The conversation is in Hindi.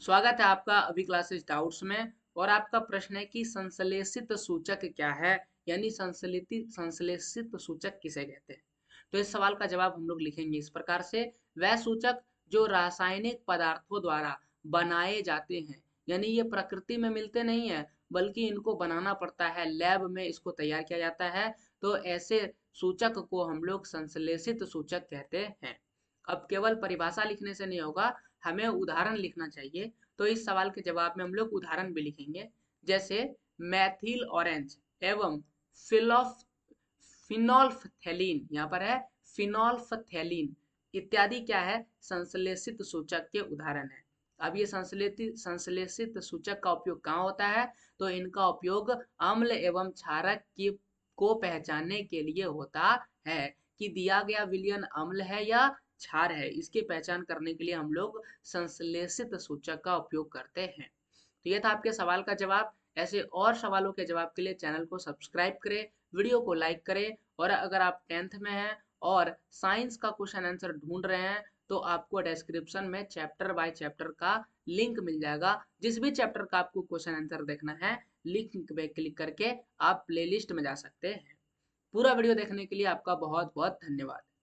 स्वागत है आपका अभी क्लासेज डाउट्स में और आपका प्रश्न है कि संश्लेषित सूचक क्या है यानी संश्लेषित संश्लेषित सूचक किसे कहते हैं तो इस सवाल का जवाब हम लोग लिखेंगे इस प्रकार से वह सूचक जो रासायनिक पदार्थों द्वारा बनाए जाते हैं यानी ये प्रकृति में मिलते नहीं है बल्कि इनको बनाना पड़ता है लैब में इसको तैयार किया जाता है तो ऐसे सूचक को हम लोग संश्लेषित सूचक कहते हैं अब केवल परिभाषा लिखने से नहीं होगा हमें उदाहरण लिखना चाहिए तो इस सवाल के जवाब में हम लोग उदाहरण भी लिखेंगे जैसे मैथिल ऑरेंज एवं फिलोफ फिनोल्फथैलिन यहाँ पर है फिनोल्फथैलिन इत्यादि क्या है संश्लेषित सूचक के उदाहरण है अब ये संश्लेषित संश्लेषित सूचक का उपयोग कहाँ होता है तो इनका उपयोग अम्ल एवं क्षारक की को पहचानने के लिए होता है कि दिया गया विलयन अम्ल है या क्षार है इसकी पहचान करने के लिए हम लोग संश्लेषित सूचक का उपयोग करते हैं तो यह था आपके सवाल का जवाब ऐसे और सवालों के जवाब के लिए चैनल को सब्सक्राइब करें वीडियो को लाइक करें और अगर आप टेंथ में हैं और साइंस का क्वेश्चन आंसर ढूंढ रहे हैं तो आपको डिस्क्रिप्शन में चैप्टर बाय चैप्टर का लिंक मिल जाएगा जिस भी चैप्टर का आपको क्वेश्चन आंसर देखना है लिंक पे क्लिक करके आप प्लेलिस्ट में जा सकते हैं पूरा वीडियो देखने के लिए आपका बहुत बहुत धन्यवाद